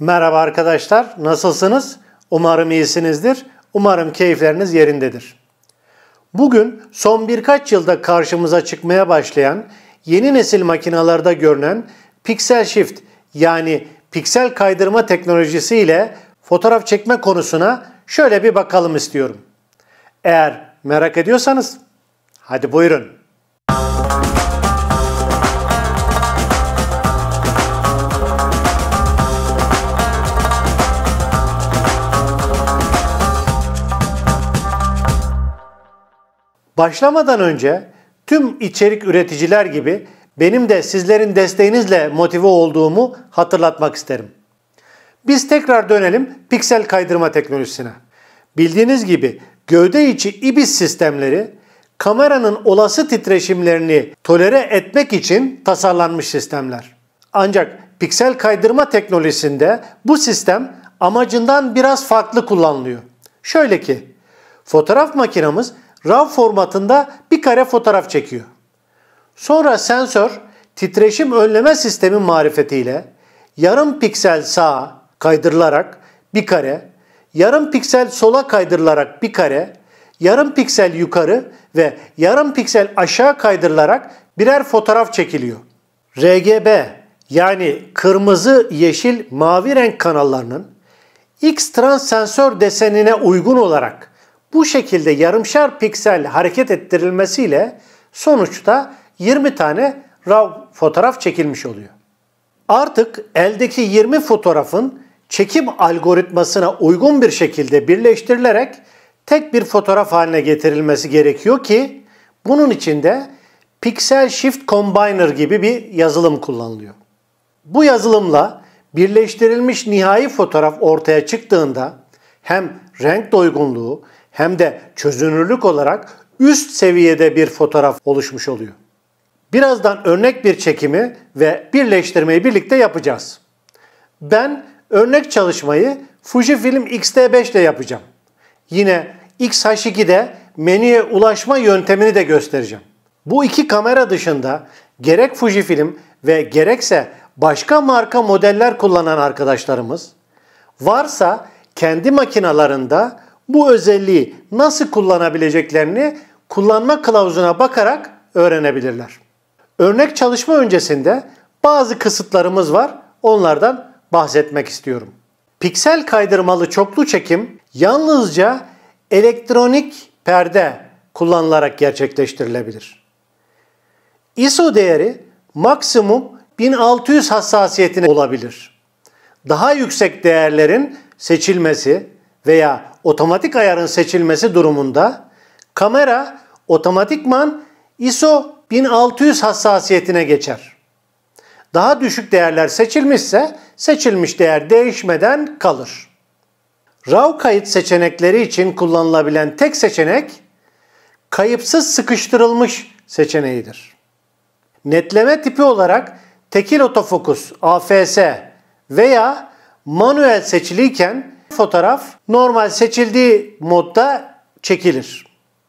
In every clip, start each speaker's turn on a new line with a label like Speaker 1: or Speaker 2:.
Speaker 1: Merhaba arkadaşlar, nasılsınız? Umarım iyisinizdir. Umarım keyifleriniz yerindedir. Bugün son birkaç yılda karşımıza çıkmaya başlayan yeni nesil makinalarda görünen piksel shift yani piksel kaydırma teknolojisiyle fotoğraf çekme konusuna şöyle bir bakalım istiyorum. Eğer merak ediyorsanız hadi buyurun. Başlamadan önce tüm içerik üreticiler gibi benim de sizlerin desteğinizle motive olduğumu hatırlatmak isterim. Biz tekrar dönelim piksel kaydırma teknolojisine. Bildiğiniz gibi gövde içi IBIS sistemleri kameranın olası titreşimlerini tolere etmek için tasarlanmış sistemler. Ancak piksel kaydırma teknolojisinde bu sistem amacından biraz farklı kullanılıyor. Şöyle ki, fotoğraf makinamız RAW formatında bir kare fotoğraf çekiyor. Sonra sensör titreşim önleme sistemi marifetiyle yarım piksel sağa kaydırılarak bir kare, yarım piksel sola kaydırılarak bir kare, yarım piksel yukarı ve yarım piksel aşağı kaydırılarak birer fotoğraf çekiliyor. RGB yani kırmızı, yeşil, mavi renk kanallarının X-trans sensör desenine uygun olarak bu şekilde yarımşar piksel hareket ettirilmesiyle sonuçta 20 tane RAW fotoğraf çekilmiş oluyor. Artık eldeki 20 fotoğrafın çekim algoritmasına uygun bir şekilde birleştirilerek tek bir fotoğraf haline getirilmesi gerekiyor ki bunun için de Pixel Shift Combiner gibi bir yazılım kullanılıyor. Bu yazılımla birleştirilmiş nihai fotoğraf ortaya çıktığında hem renk doygunluğu hem de çözünürlük olarak üst seviyede bir fotoğraf oluşmuş oluyor. Birazdan örnek bir çekimi ve birleştirmeyi birlikte yapacağız. Ben örnek çalışmayı Fujifilm X-T5 ile yapacağım. Yine X-H2'de menüye ulaşma yöntemini de göstereceğim. Bu iki kamera dışında gerek Fujifilm ve gerekse başka marka modeller kullanan arkadaşlarımız varsa kendi makinalarında bu özelliği nasıl kullanabileceklerini kullanma kılavuzuna bakarak öğrenebilirler. Örnek çalışma öncesinde bazı kısıtlarımız var. Onlardan bahsetmek istiyorum. Piksel kaydırmalı çoklu çekim yalnızca elektronik perde kullanılarak gerçekleştirilebilir. ISO değeri maksimum 1600 hassasiyetine olabilir. Daha yüksek değerlerin seçilmesi veya otomatik ayarın seçilmesi durumunda kamera otomatikman ISO 1600 hassasiyetine geçer. Daha düşük değerler seçilmişse seçilmiş değer değişmeden kalır. RAW kayıt seçenekleri için kullanılabilen tek seçenek kayıpsız sıkıştırılmış seçeneğidir. Netleme tipi olarak tekil otofokus AFS veya manuel seçiliyken fotoğraf normal seçildiği modda çekilir.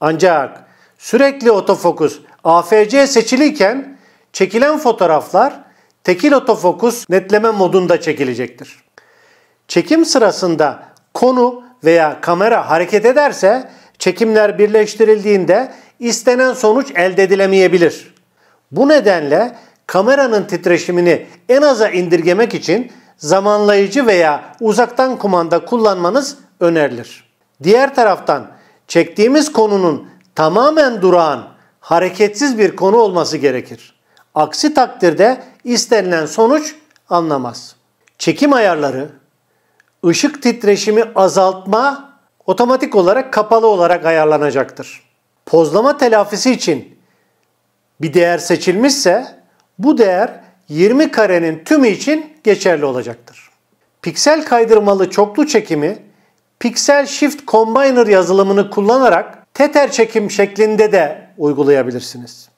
Speaker 1: Ancak sürekli otofokus AFC seçiliyken çekilen fotoğraflar tekil otofokus netleme modunda çekilecektir. Çekim sırasında konu veya kamera hareket ederse çekimler birleştirildiğinde istenen sonuç elde edilemeyebilir. Bu nedenle kameranın titreşimini en aza indirgemek için zamanlayıcı veya uzaktan kumanda kullanmanız önerilir. Diğer taraftan çektiğimiz konunun tamamen durağan, hareketsiz bir konu olması gerekir. Aksi takdirde istenilen sonuç anlamaz. Çekim ayarları, ışık titreşimi azaltma otomatik olarak kapalı olarak ayarlanacaktır. Pozlama telafisi için bir değer seçilmişse bu değer 20 karenin tümü için geçerli olacaktır. Piksel kaydırmalı çoklu çekimi Pixel Shift Combiner yazılımını kullanarak teter çekim şeklinde de uygulayabilirsiniz.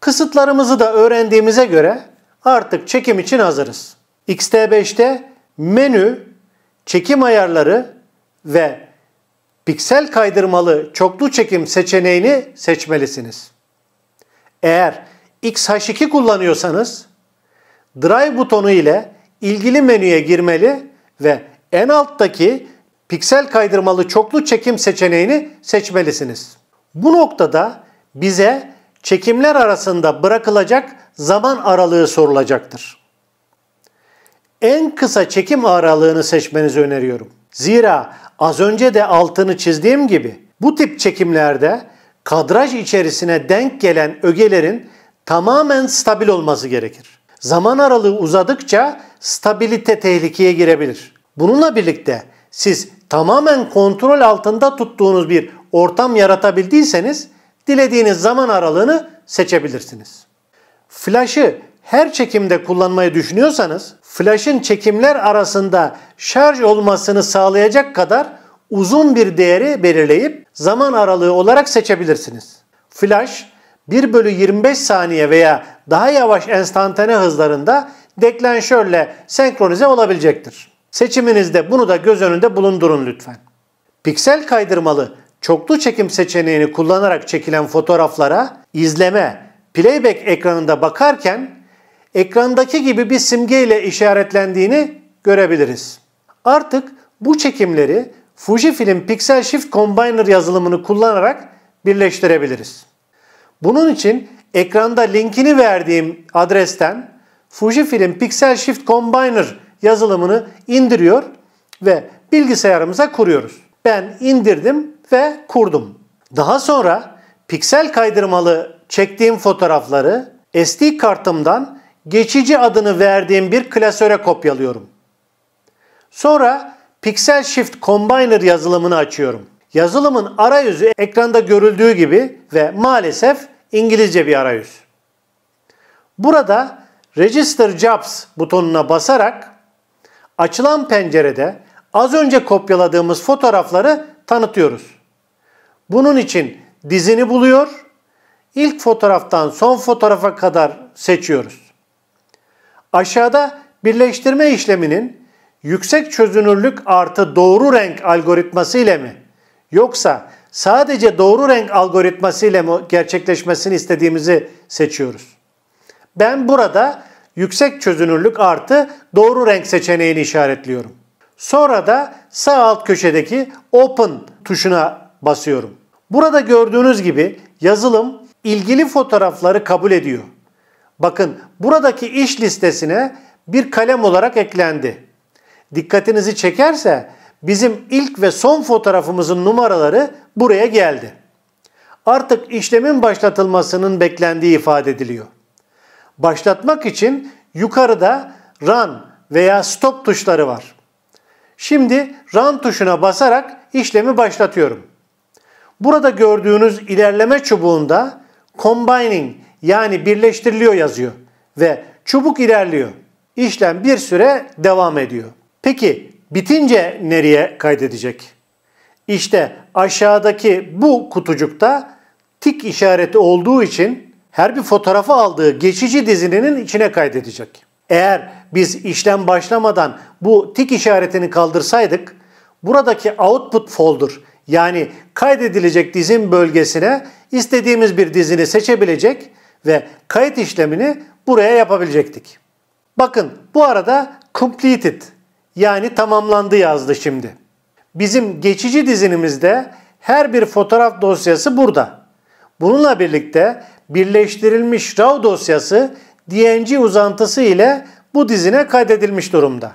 Speaker 1: Kısıtlarımızı da öğrendiğimize göre artık çekim için hazırız. x t 5te menü, çekim ayarları ve piksel kaydırmalı çoklu çekim seçeneğini seçmelisiniz. Eğer XH2 kullanıyorsanız Drive butonu ile ilgili menüye girmeli ve en alttaki piksel kaydırmalı çoklu çekim seçeneğini seçmelisiniz. Bu noktada bize çekimler arasında bırakılacak zaman aralığı sorulacaktır. En kısa çekim aralığını seçmenizi öneriyorum. Zira az önce de altını çizdiğim gibi bu tip çekimlerde kadraj içerisine denk gelen ögelerin tamamen stabil olması gerekir zaman aralığı uzadıkça stabilite tehlikeye girebilir. Bununla birlikte siz tamamen kontrol altında tuttuğunuz bir ortam yaratabildiyseniz dilediğiniz zaman aralığını seçebilirsiniz. Flash'ı her çekimde kullanmayı düşünüyorsanız flash'ın çekimler arasında şarj olmasını sağlayacak kadar uzun bir değeri belirleyip zaman aralığı olarak seçebilirsiniz. Flash 1 bölü 25 saniye veya daha yavaş enstantane hızlarında deklanşörle senkronize olabilecektir. Seçiminizde bunu da göz önünde bulundurun lütfen. Piksel kaydırmalı çoklu çekim seçeneğini kullanarak çekilen fotoğraflara izleme, playback ekranında bakarken ekrandaki gibi bir simge ile işaretlendiğini görebiliriz. Artık bu çekimleri Fujifilm Pixel Shift Combiner yazılımını kullanarak birleştirebiliriz. Bunun için ekranda linkini verdiğim adresten Fujifilm Pixel Shift Combiner yazılımını indiriyor ve bilgisayarımıza kuruyoruz. Ben indirdim ve kurdum. Daha sonra piksel kaydırmalı çektiğim fotoğrafları SD kartımdan geçici adını verdiğim bir klasöre kopyalıyorum. Sonra Pixel Shift Combiner yazılımını açıyorum. Yazılımın arayüzü ekranda görüldüğü gibi ve maalesef İngilizce bir arayüz. Burada Register Jobs butonuna basarak açılan pencerede az önce kopyaladığımız fotoğrafları tanıtıyoruz. Bunun için dizini buluyor, ilk fotoğraftan son fotoğrafa kadar seçiyoruz. Aşağıda birleştirme işleminin yüksek çözünürlük artı doğru renk algoritması ile mi yoksa sadece doğru renk algoritması ile gerçekleşmesini istediğimizi seçiyoruz. Ben burada yüksek çözünürlük artı doğru renk seçeneğini işaretliyorum. Sonra da sağ alt köşedeki Open tuşuna basıyorum. Burada gördüğünüz gibi yazılım ilgili fotoğrafları kabul ediyor. Bakın buradaki iş listesine bir kalem olarak eklendi. Dikkatinizi çekerse bizim ilk ve son fotoğrafımızın numaraları buraya geldi. Artık işlemin başlatılmasının beklendiği ifade ediliyor. Başlatmak için yukarıda run veya stop tuşları var. Şimdi run tuşuna basarak işlemi başlatıyorum. Burada gördüğünüz ilerleme çubuğunda combining yani birleştiriliyor yazıyor ve çubuk ilerliyor. İşlem bir süre devam ediyor. Peki bitince nereye kaydedecek? İşte aşağıdaki bu kutucukta tik işareti olduğu için her bir fotoğrafı aldığı geçici dizininin içine kaydedecek. Eğer biz işlem başlamadan bu tik işaretini kaldırsaydık buradaki output folder yani kaydedilecek dizin bölgesine istediğimiz bir dizini seçebilecek ve kayıt işlemini buraya yapabilecektik. Bakın bu arada completed yani tamamlandı yazdı şimdi. Bizim geçici dizinimizde her bir fotoğraf dosyası burada. Bununla birlikte birleştirilmiş RAW dosyası DNG uzantısı ile bu dizine kaydedilmiş durumda.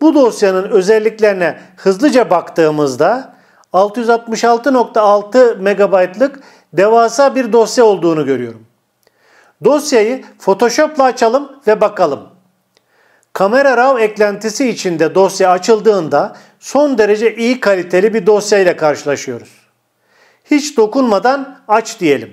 Speaker 1: Bu dosyanın özelliklerine hızlıca baktığımızda 666.6 MB'lık devasa bir dosya olduğunu görüyorum. Dosyayı Photoshop'la açalım ve bakalım. Kamera RAW eklentisi içinde dosya açıldığında son derece iyi kaliteli bir dosyayla karşılaşıyoruz. Hiç dokunmadan aç diyelim.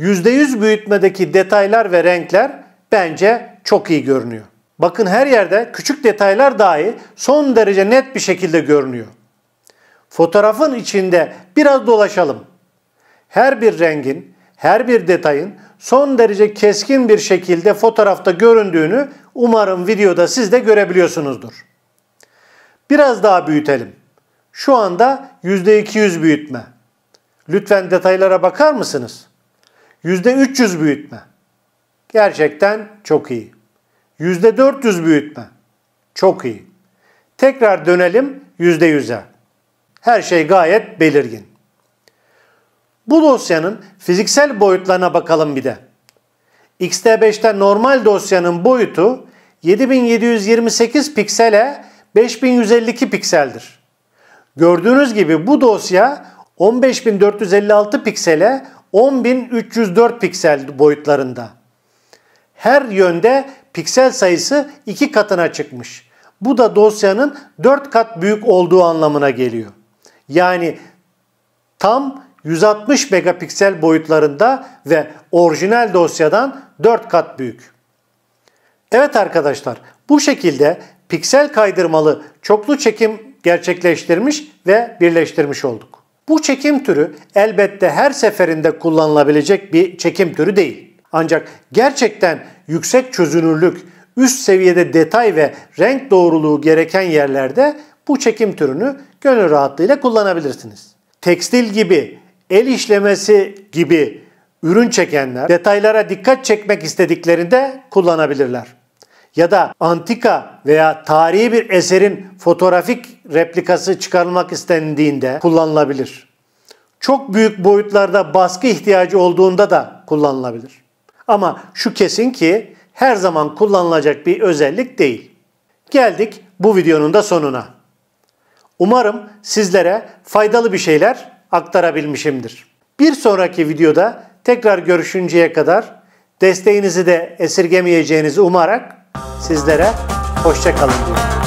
Speaker 1: %100 büyütmedeki detaylar ve renkler bence çok iyi görünüyor. Bakın her yerde küçük detaylar dahi son derece net bir şekilde görünüyor. Fotoğrafın içinde biraz dolaşalım. Her bir rengin, her bir detayın son derece keskin bir şekilde fotoğrafta göründüğünü umarım videoda siz de görebiliyorsunuzdur. Biraz daha büyütelim. Şu anda %200 büyütme. Lütfen detaylara bakar mısınız? %300 büyütme. Gerçekten çok iyi. %400 büyütme. Çok iyi. Tekrar dönelim %100'e. Her şey gayet belirgin. Bu dosyanın fiziksel boyutlarına bakalım bir de. XT5'te normal dosyanın boyutu 7728 piksele 5152 pikseldir. Gördüğünüz gibi bu dosya 15456 piksele 10304 piksel boyutlarında. Her yönde piksel sayısı 2 katına çıkmış. Bu da dosyanın 4 kat büyük olduğu anlamına geliyor. Yani tam 160 megapiksel boyutlarında ve orijinal dosyadan 4 kat büyük. Evet arkadaşlar bu şekilde piksel kaydırmalı çoklu çekim gerçekleştirmiş ve birleştirmiş olduk. Bu çekim türü elbette her seferinde kullanılabilecek bir çekim türü değil. Ancak gerçekten yüksek çözünürlük, üst seviyede detay ve renk doğruluğu gereken yerlerde bu çekim türünü gönül rahatlığıyla kullanabilirsiniz. Tekstil gibi, el işlemesi gibi ürün çekenler detaylara dikkat çekmek istediklerinde kullanabilirler ya da antika veya tarihi bir eserin fotoğrafik replikası çıkarılmak istendiğinde kullanılabilir. Çok büyük boyutlarda baskı ihtiyacı olduğunda da kullanılabilir. Ama şu kesin ki her zaman kullanılacak bir özellik değil. Geldik bu videonun da sonuna. Umarım sizlere faydalı bir şeyler aktarabilmişimdir. Bir sonraki videoda tekrar görüşünceye kadar desteğinizi de esirgemeyeceğinizi umarak Sizlere hoşça kalın diyorum.